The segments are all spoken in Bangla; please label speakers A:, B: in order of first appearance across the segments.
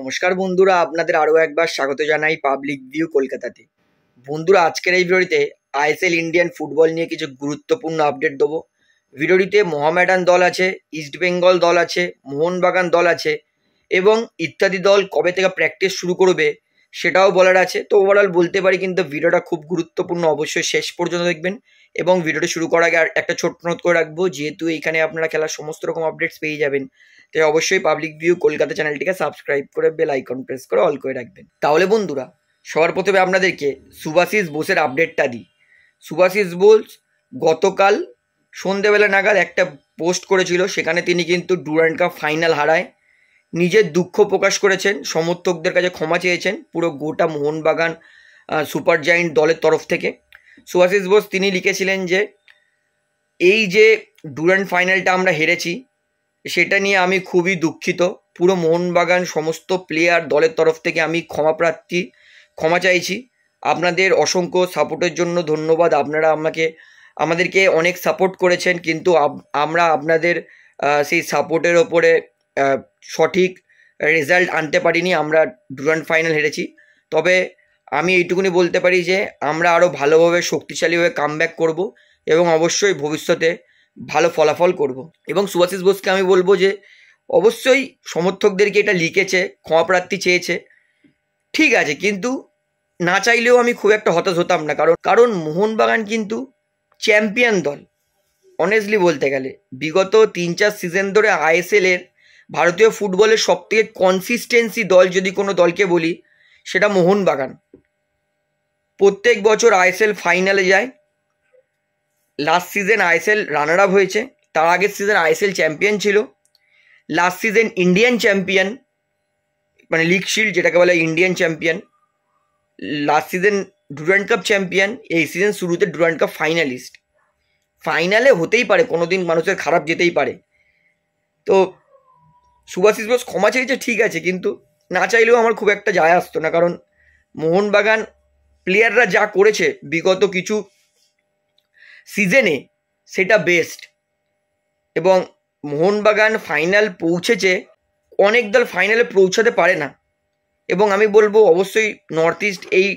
A: নমস্কার বন্ধুরা আপনাদের আরও একবার স্বাগত জানাই পাবলিক ভিউ কলকাতাতে বন্ধুরা আজকের এই ভিডিওতে আইএসএল ইন্ডিয়ান ফুটবল নিয়ে কিছু গুরুত্বপূর্ণ আপডেট দেবো ভিডিওটিতে মোহামেডান দল আছে ইস্ট বেঙ্গল দল আছে মোহনবাগান দল আছে এবং ইত্যাদি দল কবে থেকে প্র্যাকটিস শুরু করবে সেটাও বলার আছে তো ওভারঅল বলতে পারি কিন্তু ভিডিওটা খুব গুরুত্বপূর্ণ অবশ্যই শেষ পর্যন্ত দেখবেন এবং ভিডিওটা শুরু করার আগে একটা ছোট নোট করে রাখবো যেহেতু এখানে আপনারা খেলার সমস্ত রকম আপডেটস পেয়ে যাবেন তাই অবশ্যই পাবলিক ভিউ কলকাতা চ্যানেলটিকে সাবস্ক্রাইব করে বেল আইকন প্রেস করে অল করে রাখবেন তাহলে বন্ধুরা সবার প্রথমে আপনাদেরকে সুভাশিস বোসের আপডেটটা দিই সুভাশিস বোস গতকাল সন্ধেবেলা নাগাদ একটা পোস্ট করেছিল সেখানে তিনি কিন্তু ডুরান্ড কাপ ফাইনাল হারায় নিজের দুঃখ প্রকাশ করেছেন সমর্থকদের কাছে ক্ষমা চেয়েছেন পুরো গোটা মোহনবাগান সুপার জায়েন্ট দলের তরফ থেকে সুভাষিস বোস তিনি লিখেছিলেন যে এই যে ডুরান্ট ফাইনালটা আমরা হেরেছি সেটা নিয়ে আমি খুবই দুঃখিত পুরো মোহনবাগান সমস্ত প্লেয়ার দলের তরফ থেকে আমি ক্ষমা প্রার্থী ক্ষমা চাইছি আপনাদের অসংখ্য সাপোর্টের জন্য ধন্যবাদ আপনারা আমাকে আমাদেরকে অনেক সাপোর্ট করেছেন কিন্তু আমরা আপনাদের সেই সাপোর্টের ওপরে সঠিক রেজাল্ট আনতে পারিনি আমরা ডুরান্ট ফাইনাল হেরেছি তবে আমি এইটুকুনি বলতে পারি যে আমরা আরও ভালোভাবে শক্তিশালীভাবে কাম ব্যাক করবো এবং অবশ্যই ভবিষ্যতে ভালো ফলাফল করব। এবং সুভাষিস বোসকে আমি বলবো যে অবশ্যই সমর্থকদেরকে এটা লিখেছে ক্ষমাপ্রার্থী চেয়েছে ঠিক আছে কিন্তু না চাইলেও আমি খুব একটা হতাশ হতাম না কারণ কারণ মোহনবাগান কিন্তু চ্যাম্পিয়ন দল অনেস্টলি বলতে গেলে বিগত তিন চার সিজন ধরে আইএসএলের ভারতীয় ফুটবলের সবথেকে কনসিস্টেন্সি দল যদি কোনো দলকে বলি সেটা মোহনবাগান প্রত্যেক বছর আইএসএল ফাইনালে যায় last season ISL runner up হয়েছে তার আগের সিজন আইএসএল চ্যাম্পিয়ন ছিল লাস্ট সিজন ইন্ডিয়ান চ্যাম্পিয়ন মানে লিগ শিল্ড যেটাকে বলে Indian champion last season Durand Cup champion এই সিজন শুরুতে ডুরান্ট কাপ ফাইনালিস্ট ফাইনালে হতেই পারে কোনো দিন মানুষের খারাপ যেতেই পারে তো সুভাষিস বোস ক্ষমা চাইছে ঠিক আছে কিন্তু না চাইলেও আমার খুব একটা যায় আসতো না কারণ মোহনবাগান প্লেয়াররা যা করেছে বিগত কিছু সিজনে সেটা বেস্ট এবং মোহনবাগান ফাইনাল পৌঁছেছে অনেক দল ফাইনালে পৌঁছাতে পারে না এবং আমি বলবো অবশ্যই নর্থ ইস্ট এই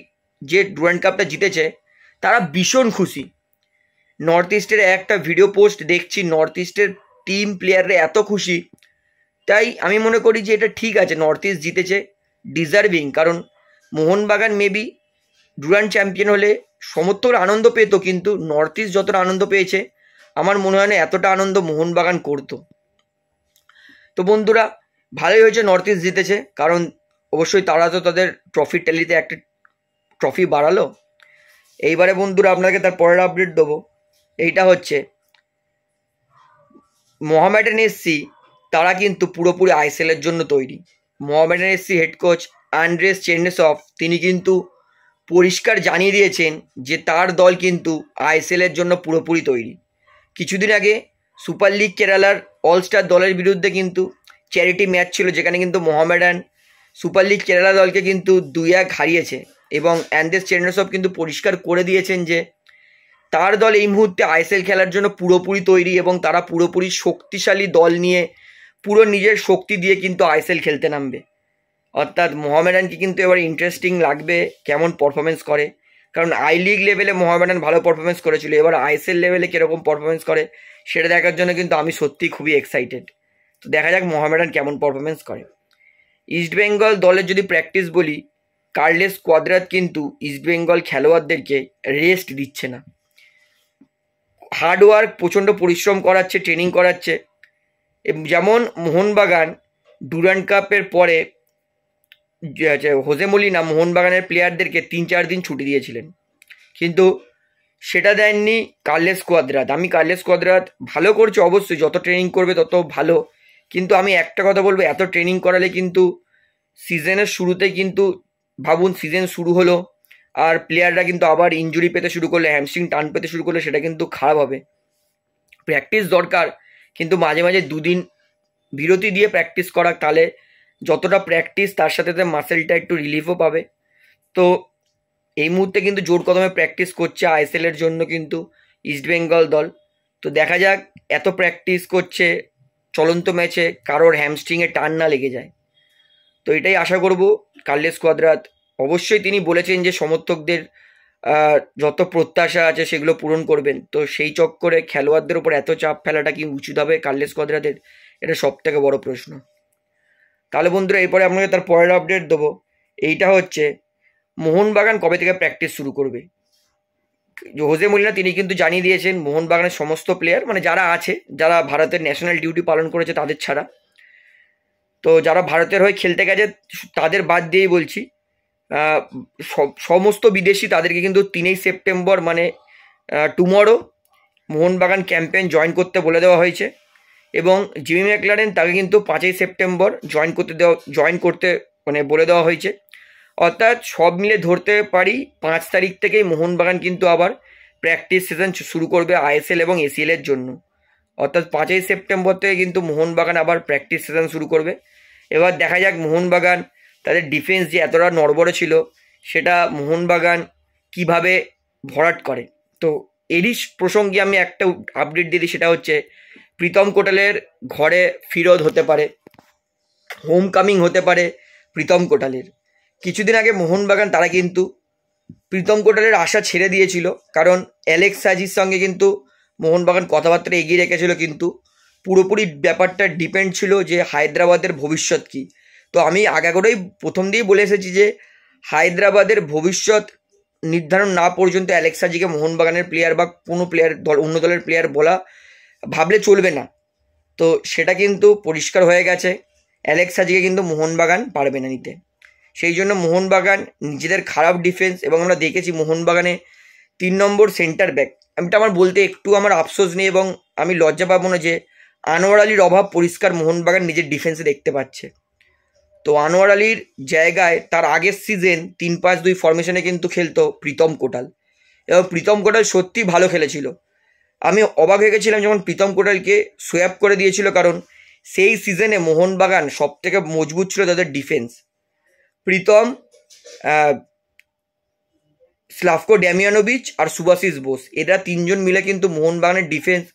A: যে ডুরান্ড কাপটা জিতেছে তারা ভীষণ খুশি নর্থ ইস্টের একটা ভিডিও পোস্ট দেখছি নর্থ ইস্টের টিম প্লেয়াররা এত খুশি তাই আমি মনে করি যে এটা ঠিক আছে নর্থ ইস্ট জিতেছে ডিজার্ভিং কারণ মোহনবাগান মেবি ডুরান্ড চ্যাম্পিয়ন হলে সমর্থর আনন্দ পেত কিন্তু নর্থ ইস্ট যতটা আনন্দ পেয়েছে আমার মনে হয় না এতটা আনন্দ মোহনবাগান করত তো বন্ধুরা ভালোই হয়েছে নর্থ ইস্ট জিতেছে কারণ অবশ্যই তারা তো তাদের ট্রফি ট্যালিতে একটা ট্রফি বাড়ালো এইবারে বন্ধুরা আপনাকে তার পরের আপডেট দেবো এইটা হচ্ছে মোহামেডান এসসি তারা কিন্তু পুরোপুরি আইসেলের জন্য তৈরি Mohammedan SC head coach Andrey Chernyshov তিনি কিন্তু পরিষ্কার জানিয়ে দিয়েছেন যে তার দল কিন্তু আইসেলের জন্য পুরোপুরি তৈরি কিছুদিন আগে সুপার লিগ কেরালার অলস্টার দলের বিরুদ্ধে কিন্তু চ্যারিটি ম্যাচ ছিল যেখানে কিন্তু মোহামেডান সুপার লিগ কেরালা দলকে কিন্তু দুই এক হারিয়েছে এবং অ্যান্ড্রেস চেন্নেসফ কিন্তু পরিষ্কার করে দিয়েছেন যে তার দল এই মুহূর্তে আইএসএল খেলার জন্য পুরোপুরি তৈরি এবং তারা পুরোপুরি শক্তিশালী দল নিয়ে পুরো নিজের শক্তি দিয়ে কিন্তু আইএসএল খেলতে নামবে অর্থাৎ মোহামেডানকে কিন্তু এবার ইন্টারেস্টিং লাগবে কেমন পারফরমেন্স করে কারণ আই লিগ লেভেলে মোহামেডান ভালো পারফরমেন্স করেছিল এবার আইএসএল লেভেলে কীরকম পারফরমেন্স করে সেটা দেখার জন্য কিন্তু আমি সত্যিই খুবই এক্সাইটেড তো দেখা যাক মোহামেডান কেমন পারফরমেন্স করে ইস্টবেঙ্গল দলের যদি প্র্যাকটিস বলি কার্লেস কোয়াদ্রাত কিন্তু ইস্টবেঙ্গল খেলোয়াড়দেরকে রেস্ট দিচ্ছে না হার্ডওয়ার্ক প্রচণ্ড পরিশ্রম করাচ্ছে ট্রেনিং করাচ্ছে যেমন মোহনবাগান ডুরান কাপের পরে হোজে মলিনা মোহনবাগানের প্লেয়ারদেরকে তিন চার দিন ছুটি দিয়েছিলেন কিন্তু সেটা দেননি কার্লেস কোয়াদ্রাত আমি কার্লেস কোয়াদ্রাত ভালো করছে অবশ্যই যত ট্রেনিং করবে তত ভালো কিন্তু আমি একটা কথা বলবো এত ট্রেনিং করালে কিন্তু সিজনের শুরুতে কিন্তু ভাবুন সিজন শুরু হলো আর প্লেয়াররা কিন্তু আবার ইঞ্জুরি পেতে শুরু করলে হ্যামস্ট্রিং টান পেতে শুরু করলে সেটা কিন্তু খারাপ হবে প্র্যাকটিস দরকার কিন্তু মাঝে মাঝে দুদিন বিরতি দিয়ে প্র্যাকটিস করা তাহলে যতটা প্র্যাকটিস তার সাথে মাসেলটা একটু রিলিফও পাবে তো এই মুহূর্তে কিন্তু জোর কদমে প্র্যাকটিস করছে আইএসএলের জন্য কিন্তু ইস্টবেঙ্গল দল তো দেখা যাক এত প্র্যাকটিস করছে চলন্ত ম্যাচে কারোর হ্যামস্ট্রিংয়ে টান না লেগে যায় তো এটাই আশা করব কার্লেস কোয়াদ্রাত অবশ্যই তিনি বলেছেন যে সমর্থকদের যত প্রত্যাশা আছে সেগুলো পূরণ করবেন তো সেই চক্করে খেলোয়াড়দের উপর এত চাপ ফেলাটা কি উচিত হবে কার্লেস কদরাদের এটা সব থেকে বড় প্রশ্ন তাহলে বন্ধুরা এরপরে আপনাকে তার পরের আপডেট দেবো এইটা হচ্ছে মোহনবাগান কবে থেকে প্র্যাকটিস শুরু করবে হোজে মলিনা তিনি কিন্তু জানিয়ে দিয়েছেন মোহনবাগানের সমস্ত প্লেয়ার মানে যারা আছে যারা ভারতের ন্যাশনাল ডিউটি পালন করেছে তাদের ছাড়া তো যারা ভারতের হয়ে খেলতে গেছে তাদের বাদ দিয়েই বলছি সমস্ত বিদেশি তাদেরকে কিন্তু তিনেই সেপ্টেম্বর মানে টুমরো মোহনবাগান ক্যাম্পেইন জয়েন করতে বলে দেওয়া হয়েছে এবং জিমি ম্যাকলারেন তাকে কিন্তু পাঁচই সেপ্টেম্বর জয়েন করতে দেওয়া জয়েন করতে মানে বলে দেওয়া হয়েছে অর্থাৎ সব মিলে ধরতে পারি পাঁচ তারিখ থেকেই মোহনবাগান কিন্তু আবার প্র্যাকটিস সেশন শুরু করবে আইএসএল এবং এসিএলের জন্য অর্থাৎ পাঁচই সেপ্টেম্বর থেকে কিন্তু মোহনবাগান আবার প্র্যাকটিস সেশন শুরু করবে এবার দেখা যাক মোহনবাগান তাদের ডিফেন্স যে এতটা নড়বড়ে ছিল সেটা মোহনবাগান কিভাবে ভরাট করে তো এরই প্রসঙ্গে আমি একটা আপডেট দিয়ে দিই সেটা হচ্ছে প্রীতম কোটালের ঘরে ফিরোদ হতে পারে হোম কামিং হতে পারে প্রীতম কোটালের কিছুদিন আগে মোহনবাগান তারা কিন্তু প্রীতম কোটালের আশা ছেড়ে দিয়েছিল কারণ অ্যালেক্স সাজির সঙ্গে কিন্তু মোহনবাগান কথাবার্তা এগিয়ে রেখেছিল কিন্তু পুরোপুরি ব্যাপারটা ডিপেন্ড ছিল যে হায়দ্রাবাদের ভবিষ্যৎ কী তো আমি আগে করেই প্রথম দিয়েই বলে এসেছি যে হায়দ্রাবাদের ভবিষ্যৎ নির্ধারণ না পর্যন্ত অ্যালেক্সাজিকে মোহনবাগানের প্লেয়ার বা কোনো প্লেয়ার দল অন্য দলের প্লেয়ার বলা ভাবলে চলবে না তো সেটা কিন্তু পরিষ্কার হয়ে গেছে অ্যালেক্সাজিকে কিন্তু মোহনবাগান পারবে না নিতে সেই জন্য মোহনবাগান নিজেদের খারাপ ডিফেন্স এবং আমরা দেখেছি মোহনবাগানে তিন নম্বর সেন্টার ব্যাক আমিটা আমার বলতে একটু আমার আফসোস নেই এবং আমি লজ্জা পাবো না যে আনোয়ার আলীর অভাব পরিষ্কার মোহনবাগান নিজের ডিফেন্সে দেখতে পাচ্ছে তো আনোয়ার আলীর জায়গায় তার আগের সিজন তিন পাঁচ দুই ফরমেশনে কিন্তু খেলতো প্রীতম কোটাল এবং প্রীতম কোটাল সত্যি ভালো খেলেছিল আমি অবাক হয়ে গেছিলাম যখন প্রীতম কোটালকে সোয়াপ করে দিয়েছিল কারণ সেই সিজনে মোহনবাগান সবথেকে মজবুত ছিল তাদের ডিফেন্স প্রীতম স্লাফকো ড্যামিয়ানোভিচ আর সুভাশিস বোস এরা তিনজন মিলে কিন্তু মোহনবাগানের ডিফেন্স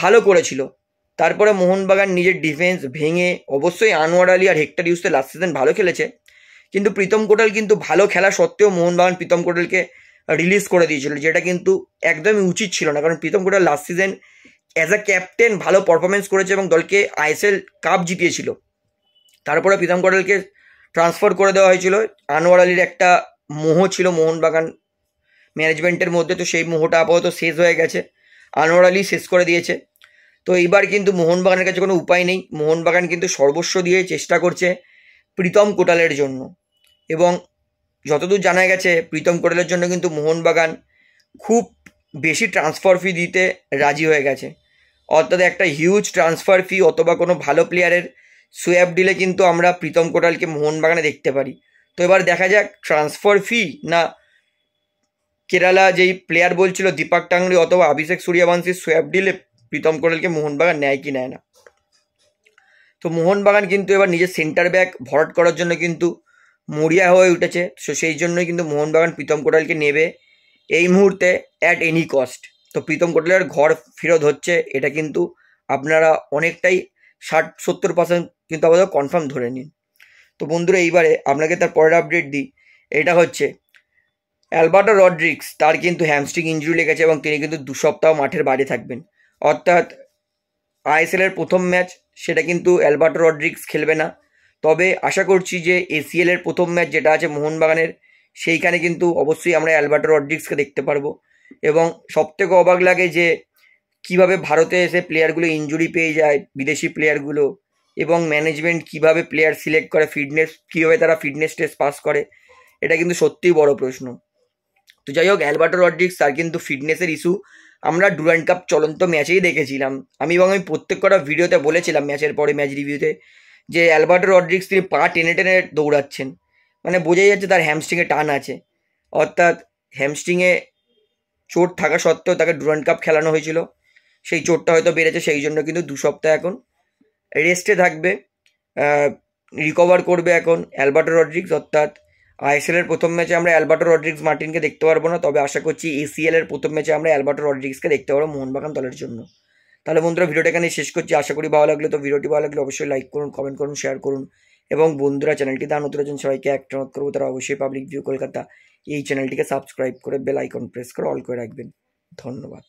A: ভালো করেছিল তারপরে মোহনবাগান নিজের ডিফেন্স ভেঙে অবশ্যই আনোয়ার আলী আর হেক্টর ইউসে লাস্ট সিজন ভালো খেলেছে কিন্তু প্রীতম কোটাল কিন্তু ভালো খেলা সত্ত্বেও মোহনবাগান প্রীতম কোটালকে রিলিজ করে দিয়েছিল যেটা কিন্তু একদমই উচিত ছিল না কারণ Pritam Kotal last season as a captain ভালো পারফরমেন্স করেছে এবং দলকে আইএসএল কাপ জিতিয়েছিল তারপরে প্রীতম কোটালকে ট্রান্সফার করে দেওয়া হয়েছিল আনোয়ার আলীর একটা মোহ ছিল মোহনবাগান ম্যানেজমেন্টের মধ্যে তো সেই মোহটা আপাতত শেষ হয়ে গেছে আনোয়ার আলী শেষ করে দিয়েছে তো এইবার কিন্তু মোহনবাগানের কাছে কোনো উপায় নেই মোহনবাগান কিন্তু সর্বস্ব দিয়ে চেষ্টা করছে প্রীতম কোটালের জন্য এবং যতদূর জানা গেছে প্রীতম কোটালের জন্য কিন্তু মোহনবাগান খুব বেশি ট্রান্সফার ফি দিতে রাজি হয়ে গেছে অর্থাৎ একটা হিউজ ট্রান্সফার ফি অথবা কোনো ভালো প্লেয়ারের সোয়াব ডিলে কিন্তু আমরা প্রীতম কোটালকে মোহনবাগানে দেখতে পারি তো এবার দেখা যাক ট্রান্সফার ফি না কেরালা যেই প্লেয়ার বলছিল দীপাক টাংরি অথবা অভিষেক সূর্যবংশীর সোয়াব ডিলে প্রীতম কোরেলকে মোহনবাগান নেয় কি নেয় না তো মোহনবাগান কিন্তু এবার নিজের সেন্টার ব্যাক ভরাট করার জন্য কিন্তু মরিয়া হয়ে উঠেছে সো সেই জন্যই কিন্তু মোহনবাগান প্রীতম কোটালকে নেবে এই মুহূর্তে অ্যাট এনি কস্ট তো প্রীতম কোটালের ঘর ফেরত হচ্ছে এটা কিন্তু আপনারা অনেকটাই ষাট সত্তর পার্সেন্ট কিন্তু আমাদের কনফার্ম ধরে নিন তো বন্ধুরা এইবারে আপনাকে তার পরের আপডেট দিই এটা হচ্ছে অ্যালবার্টো রড্রিক্স তার কিন্তু হ্যামস্ট্রিং ইঞ্জুরি লেগেছে এবং তিনি কিন্তু দু সপ্তাহ মাঠের বাইরে থাকবেন অর্থাৎ আইএসএলের প্রথম ম্যাচ সেটা কিন্তু অ্যালবার্টো রড্রিক্স খেলবে না তবে আশা করছি যে এসিএলের প্রথম ম্যাচ যেটা আছে মোহনবাগানের সেইখানে কিন্তু অবশ্যই আমরা অ্যালবার্টো রড্রিক্সকে দেখতে পারবো এবং সবথেকে অবাক লাগে যে কিভাবে ভারতে এসে প্লেয়ারগুলো ইঞ্জুরি পেয়ে যায় বিদেশি প্লেয়ারগুলো এবং ম্যানেজমেন্ট কিভাবে প্লেয়ার সিলেক্ট করে ফিটনেস কীভাবে তারা ফিটনেস টেস্ট পাস করে এটা কিন্তু সত্যিই বড় প্রশ্ন তো যাই হোক অ্যালবার্টো রড্রিক্স তার কিন্তু ফিটনেসের ইস্যু আমরা ডুরান্ড কাপ চলন্ত ম্যাচেই দেখেছিলাম আমি এবং আমি প্রত্যেক কটা ভিডিওতে বলেছিলাম ম্যাচের পরে ম্যাচ রিভিউতে যে অ্যালবার্টো রড্রিক্স তিনি পা টেনে টেনে দৌড়াচ্ছেন মানে বোঝাই যাচ্ছে তার হ্যামস্ট্রিংয়ে টান আছে অর্থাৎ হ্যামস্ট্রিংয়ে চোট থাকা সত্ত্বেও তাকে ডুরান্ড কাপ খেলানো হয়েছিল সেই চোটটা হয়তো বেড়েছে সেই জন্য কিন্তু দু সপ্তাহ এখন রেস্টে থাকবে রিকভার করবে এখন অ্যালবার্টো রড্রিক্স অর্থাৎ আইসিএলের প্রথম ম্যাচে আমরা অ্যালবার্টো রড্রিক্স মার্টিনকে দেখতে পারবো না তবে আশা করছি এসিএলের প্রথম ম্যাচে আমরা অ্যালবার্টো রড্রিক্সকে দেখতে পারবো মোহনবাগান দলের জন্য তাহলে বন্ধুরা ভিডিওটা এখানে শেষ করছি আশা করি ভালো লাগলে তো ভিডিওটি ভালো লাগলে অবশ্যই লাইক করুন কমেন্ট করুন শেয়ার করুন এবং বন্ধুরা চ্যানেলটি দান উত্তরাজন সবাইকে একটা নত করবো তারা অবশ্যই পাবলিক ভিউ কলকাতা এই চ্যানেলটিকে সাবস্ক্রাইব করে বেল আইকন প্রেস করে অল করে রাখবেন ধন্যবাদ